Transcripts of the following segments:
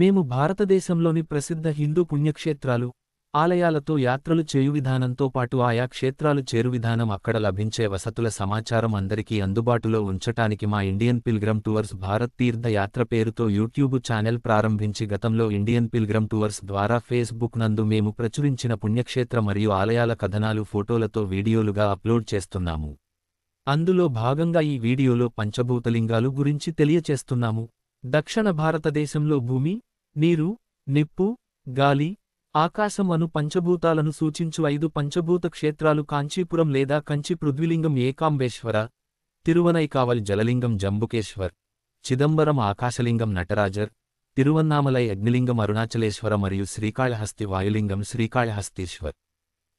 మేము భారతదేశంలోని ప్రసిద్ధ హిందూ పుణ్యక్షేత్రాలు ఆలయాలతో యాత్రలు చేయు విధానంతో పాటు ఆయా క్షేత్రాలు చేరు విధానం అక్కడ లభించే వసతుల సమాచారం అందరికీ అందుబాటులో ఉంచటానికి మా ఇండియన్ పిల్గ్రమ్ టూవర్స్ భారత్ తీర్థ యాత్ర పేరుతో యూట్యూబ్ ఛానల్ ప్రారంభించి గతంలో ఇండియన్ పిల్గ్రమ్ టూవర్స్ ద్వారా ఫేస్బుక్ నందు మేము ప్రచురించిన పుణ్యక్షేత్ర మరియు ఆలయాల కథనాలు ఫోటోలతో వీడియోలుగా అప్లోడ్ చేస్తున్నాము అందులో భాగంగా ఈ వీడియోలో పంచభూతలింగాలు గురించి తెలియచేస్తున్నాము దక్షిణ భారతదేశంలో భూమి నీరు నిప్పు గాలి ఆకాశం అను పంచభూతాలను సూచించు ఐదు పంచభూత క్షేత్రాలు కాంచీపురం లేదా కంచి పృథ్వీలింగం ఏకాంబేశ్వర తిరువనైకావల్ జలలింగం జంబుకేశ్వర్ చిదంబరం ఆకాశలింగం నటరాజర్ తిరువన్నామలై అగ్నిలింగం అరుణాచలేశ్వర మరియు శ్రీకాళహస్తి వాయులింగం శ్రీకాళహస్తీశ్వర్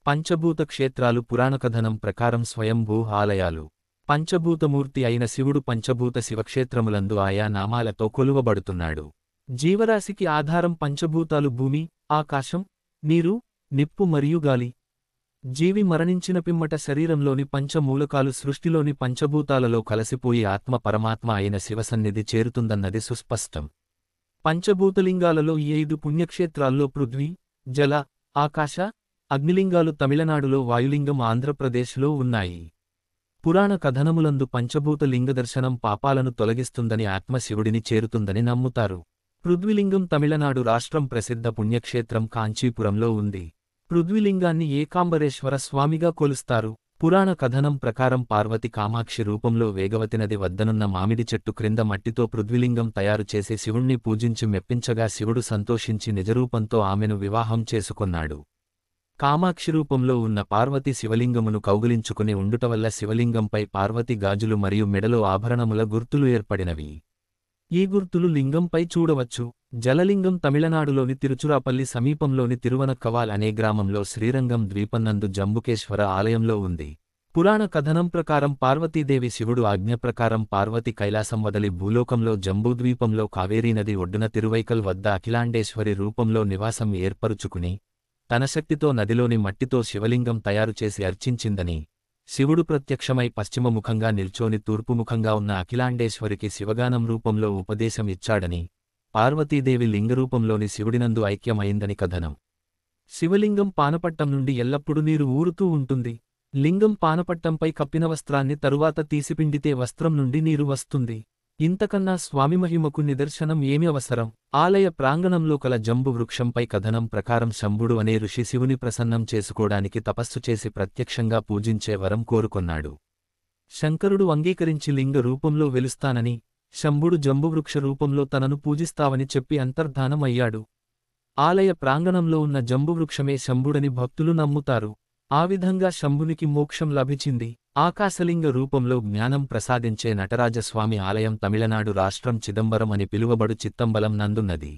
పంచభూత క్షేత్రాలు పురాణకథనం ప్రకారం స్వయంభూ ఆలయాలు పంచభూతమూర్తి అయిన శివుడు పంచభూత శివక్షేత్రములందు ఆయా నామాలతో కొలువబడుతున్నాడు జీవరాశికి ఆధారం పంచభూతాలు భూమి ఆకాశం నీరు నిప్పు మరియు గాలి జీవి మరణించిన పిమ్మట శరీరంలోని పంచమూలకాలు సృష్టిలోని పంచభూతాలలో కలసిపోయి ఆత్మ పరమాత్మ అయిన శివసన్నిధి చేరుతుందన్నది సుస్పష్టం పంచభూతలింగాలలో ఈ ఐదు పుణ్యక్షేత్రాల్లో పృథ్వీ జల ఆకాశ అగ్నిలింగాలు తమిళనాడులో వాయులింగం ఆంధ్రప్రదేశ్లో ఉన్నాయి పురాణ కథనములందు పంచభూత లింగదర్శనం పాపాలను తొలగిస్తుందని ఆత్మశివుడిని చేరుతుందని నమ్ముతారు పృథ్వీలింగం తమిళనాడు రాష్ట్రం ప్రసిద్ధ పుణ్యక్షేత్రం కాంచీపురంలో ఉంది పృథ్వీలింగాన్ని ఏకాంబరేశ్వర స్వామిగా కొలుస్తారు పురాణ కథనం ప్రకారం పార్వతి కామాక్షి రూపంలో వేగవతినది వద్దనున్న మామిడి చెట్టు క్రింద మట్టితో పృథ్వీలింగం తయారు చేసి శివుణ్ణి పూజించి మెప్పించగా శివుడు సంతోషించి నిజరూపంతో ఆమెను వివాహం చేసుకొన్నాడు కామాక్షి రూపంలో ఉన్న పార్వతి శివలింగమును కౌగులించుకుని ఉండుటవల్ల శివలింగంపై పార్వతి గాజులు మరియు మెడలో ఆభరణముల గుర్తులు ఏర్పడినవి ఈ గుర్తులు లింగంపై చూడవచ్చు జలలింగం తమిళనాడులోని తిరుచురాపల్లి సమీపంలోని తిరువనక్కవాల్ అనే గ్రామంలో శ్రీరంగం ద్వీపన్నందు జంబుకేశ్వర ఆలయంలో ఉంది పురాణ కథనం ప్రకారం పార్వతీదేవి శివుడు ఆజ్ఞ ప్రకారం పార్వతి కైలాసం వదలి భూలోకంలో జంబూద్వీపంలో కావేరీ నది ఒడ్డున తిరువైకల్ వద్ద అఖిలాండేశ్వరి రూపంలో నివాసం ఏర్పరుచుకుని తన శక్తితో నదిలోని మట్టితో శివలింగం తయారుచేసి అర్చించిందని శివుడు ప్రత్యక్షమై పశ్చిమముఖంగా నిల్చోని తూర్పుముఖంగా ఉన్న అఖిలాండేశ్వరికి శివగానం రూపంలో ఉపదేశం ఇచ్చాడని పార్వతీదేవి లింగరూపంలోని శివుడినందు ఐక్యమైందని కథనం శివలింగం పానపట్టం నుండి ఎల్లప్పుడూ నీరు ఊరుతూ ఉంటుంది లింగం పానపట్టంపై కప్పిన వస్త్రాన్ని తరువాత తీసిపిండితే వస్త్రం నుండి నీరు వస్తుంది ఇంతకన్నా స్వామిమహిమకు నిదర్శనం ఏమి అవసరం ఆలయ ప్రాంగణంలో కల జంబు వృక్షంపై కథనం ప్రకారం శంభుడు అనే ఋషి శివుని ప్రసన్నం చేసుకోడానికి తపస్సు చేసి ప్రత్యక్షంగా పూజించే వరం కోరుకొన్నాడు శంకరుడు అంగీకరించి లింగ రూపంలో వెలుస్తానని శంభుడు జంబువృక్ష రూపంలో తనను పూజిస్తావని చెప్పి అంతర్ధానమయ్యాడు ఆలయ ప్రాంగణంలో ఉన్న జంబువృక్షమే శంభుడని భక్తులు నమ్ముతారు ఆ విధంగా శంభునికి మోక్షం లభించింది ఆకాశలింగ రూపంలో జ్ఞానం ప్రసాదించే నటరాజస్వామి ఆలయం తమిళనాడు రాష్ట్రం చిదంబరం అని పిలువబడు చిత్తంబలం నందున్నది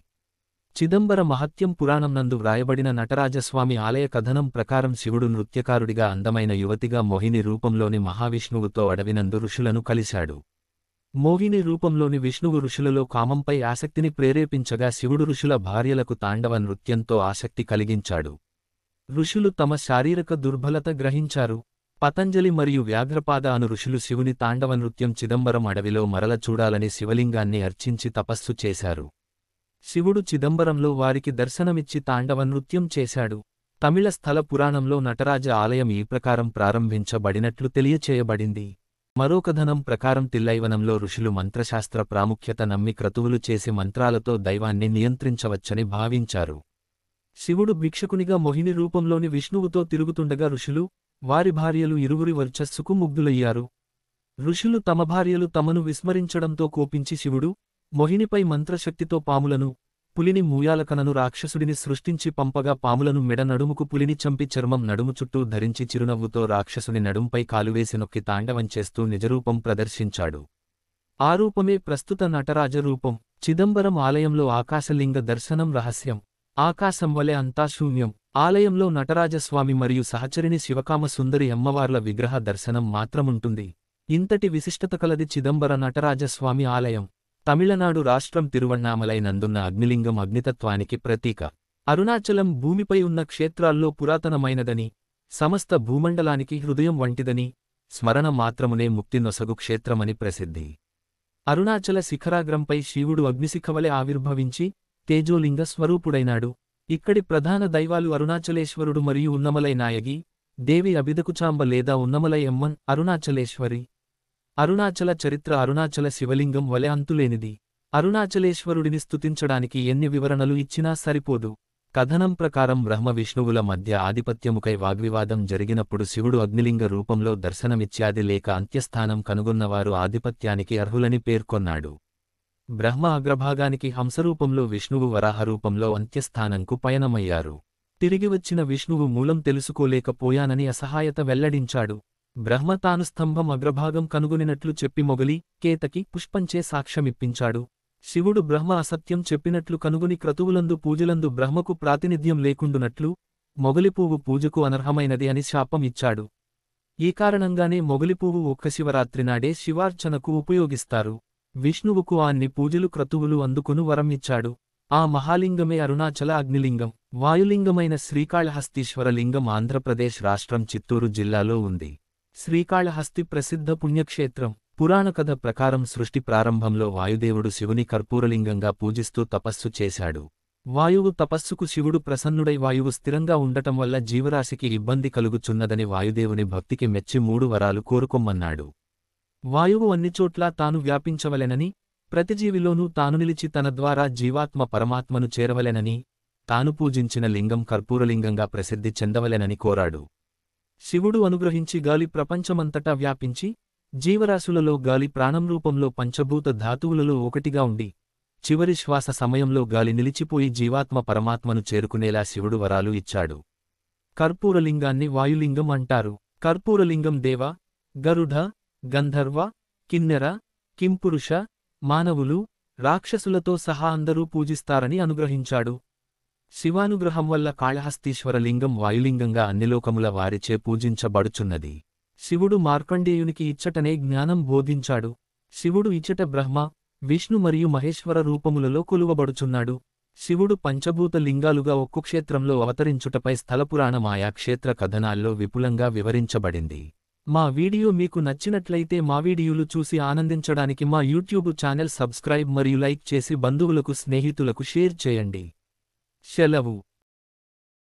చిదంబర మహత్యం పురాణం నందు వ్రాయబడిన నటరాజస్వామి ఆలయ కథనం ప్రకారం శివుడు నృత్యకారుడిగా అందమైన యువతిగా మోహిని రూపంలోని మహావిష్ణువుతో అడవినందు ఋషులను కలిశాడు మోహిని రూపంలోని విష్ణువు ఋషులలో కామంపై ఆసక్తిని ప్రేరేపించగా శివుడు ఋషుల భార్యలకు తాండవ నృత్యంతో ఆసక్తి కలిగించాడు ఋషులు తమ శారీరక దుర్బలత గ్రహించారు పతంజలి మరియు వ్యాఘ్రపాద అను ఋషులు శివుని తాండవ నృత్యం చిదంబరం అడవిలో మరల చూడాలని శివలింగాన్ని అర్చించి తపస్సు చేశారు శివుడు చిదంబరంలో వారికి దర్శనమిచ్చి తాండవ నృత్యం చేశాడు తమిళ స్థల పురాణంలో నటరాజ ఆలయం ఈ ప్రకారం ప్రారంభించబడినట్లు తెలియచేయబడింది మరోకథనం ప్రకారం తిల్లైవనంలో ఋషులు మంత్రశాస్త్ర ప్రాముఖ్యత నమ్మి క్రతువులు చేసి మంత్రాలతో దైవాన్ని నియంత్రించవచ్చని భావించారు శివుడు భిక్షకునిగా మోహిని రూపంలోని విష్ణువుతో తిరుగుతుండగా ఋషులు వారి భార్యలు ఇరువురి వర్చస్సుకు ముగ్ధులయ్యారు ఋషులు తమ భార్యలు తమను విస్మరించడంతో కోపించి శివుడు మొహినిపై మంత్రశక్తితో పాములను పులిని మూయాలకనను రాక్షసుడిని సృష్టించి పంపగా పాములను మెడ నడుముకు పులిని చంపి చర్మం నడుము చుట్టూ ధరించి చిరునవ్వుతో రాక్షసుని నడుంపై కాలువేసి నొక్కి తాండవం చేస్తూ నిజరూపం ప్రదర్శించాడు ఆ రూపమే ప్రస్తుత నటరాజ రూపం చిదంబరం ఆలయంలో ఆకాశలింగ దర్శనం రహస్యం ఆకాశం వలె అంతా శూన్యం ఆలయంలో నటరాజస్వామి మరియు సహచరిని శివకామ సుందరి అమ్మవార్ల విగ్రహ దర్శనం మాత్రముంటుంది ఇంతటి విశిష్టత కలది చిదంబర నటరాజస్వామి ఆలయం తమిళనాడు రాష్ట్రం తిరువణ్ణామలైనందున్న అగ్నిలింగం అగ్నితత్వానికి ప్రతీక అరుణాచలం భూమిపై ఉన్న క్షేత్రాల్లో పురాతనమైనదని సమస్త భూమండలానికి హృదయం వంటిదని స్మరణ మాత్రమునే ముక్తినొసగు క్షేత్రమని ప్రసిద్ధి అరుణాచల శిఖరాగ్రంపై శివుడు అగ్నిశిఖవలె ఆవిర్భవించి తేజోలింగ స్వరూపుడైనాడు ఇక్కడి ప్రధాన దైవాలు అరుణాచలేశ్వరుడు మరియు ఉన్నమలై నాయగి దేవి అభిదకుచాంబ లేదా ఉన్నమలై ఎమ్మన్ అరుణాచలేశ్వరి అరుణాచల చరిత్ర అరుణాచల శివలింగం వలె అంతులేనిది అరుణాచలేశ్వరుడిని స్తుతించడానికి ఎన్ని వివరణలు ఇచ్చినా సరిపోదు కథనం ప్రకారం బ్రహ్మ విష్ణువుల మధ్య ఆధిపత్యముకై వాగ్వివాదం జరిగినప్పుడు శివుడు అగ్నిలింగ రూపంలో దర్శనమిచ్చ్యాది లేక అంత్యస్థానం కనుగొన్నవారు ఆధిపత్యానికి అర్హులని పేర్కొన్నాడు బ్రహ్మ అగ్రభాగానికి హంసరూపంలో విష్ణువు వరాహరూపంలో అంత్యస్థానంకు పయనమయ్యారు తిరిగి వచ్చిన విష్ణువు మూలం తెలుసుకోలేకపోయానని అసహాయత వెల్లడించాడు బ్రహ్మ తాను స్తంభం అగ్రభాగం కనుగొనినట్లు చెప్పి మొగలి కేతకి పుష్పంచే సాక్ష్యమిప్పించాడు శివుడు బ్రహ్మ అసత్యం చెప్పినట్లు కనుగొని క్రతువులందు పూజలందు బ్రహ్మకు ప్రాతినిధ్యం లేకుండునట్లు మొగలిపూవు పూజకు అనర్హమైనది అని శాపం ఇచ్చాడు ఈ కారణంగానే మొగలిపూవు ఒక్క శివరాత్రినాడే శివార్చనకు ఉపయోగిస్తారు విష్ణువుకు ఆన్ని పూజలు క్రతువులు అందుకును వరం ఇచ్చాడు ఆ మహాలింగమే అరుణాచల అగ్నిలింగం వాయులింగమైన శ్రీకాళహస్తీశ్వరలింగం ఆంధ్రప్రదేశ్ రాష్ట్రం చిత్తూరు జిల్లాలో ఉంది శ్రీకాళహస్తి ప్రసిద్ధ పుణ్యక్షేత్రం పురాణకథ ప్రకారం సృష్టి ప్రారంభంలో వాయుదేవుడు శివుని కర్పూరలింగంగా పూజిస్తూ తపస్సు చేశాడు వాయువు తపస్సుకు శివుడు ప్రసన్నుడై వాయువు స్థిరంగా ఉండటం వల్ల జీవరాశికి ఇబ్బంది కలుగుచున్నదని వాయుదేవుని భక్తికి మెచ్చి మూడు వరాలు కోరుకొమ్మన్నాడు వాయువు అన్నిచోట్లా తాను వ్యాపించవలెనని ప్రతిజీవిలోనూ తాను నిలిచి తన ద్వారా జీవాత్మ పరమాత్మను చేరవలెనని తాను పూజించిన లింగం కర్పూరలింగంగా ప్రసిద్ధి చెందవలెనని కోరాడు శివుడు అనుగ్రహించి గాలి ప్రపంచమంతటా వ్యాపించి జీవరాశులలో గాలి ప్రాణం రూపంలో పంచభూత ధాతువులలో ఒకటిగా ఉండి చివరి శ్వాస సమయంలో గాలి నిలిచిపోయి జీవాత్మ పరమాత్మను చేరుకునేలా శివుడు వరాలు ఇచ్చాడు కర్పూరలింగాన్ని వాయులింగం అంటారు కర్పూరలింగం దేవ గరుఢ గంధర్వ కిన్నెర కింపురుష మానవులు రాక్షసులతో సహా అందరూ పూజిస్తారని అనుగ్రహించాడు శివానుగ్రహం వల్ల కాళహస్తీశ్వర లింగం వాయులింగంగా అన్నిలోకముల వారిచే పూజించబడుచున్నది శివుడు మార్కండేయునికి ఇచ్చటనే జ్ఞానం బోధించాడు శివుడు ఇచ్చట బ్రహ్మ విష్ణు మరియు మహేశ్వర రూపములలో కొలువబడుచున్నాడు శివుడు పంచభూత లింగాలుగా ఒక్కు క్షేత్రంలో అవతరించుటపై స్థలపురాణ మాయాక్షేత్ర కథనాల్లో విపులంగా వివరించబడింది మా వీడియో మీకు నచ్చినట్లయితే మా వీడియోలు చూసి ఆనందించడానికి మా యూట్యూబ్ ఛానల్ సబ్స్క్రైబ్ మరియు లైక్ చేసి బంధువులకు స్నేహితులకు షేర్ చేయండి సెలవు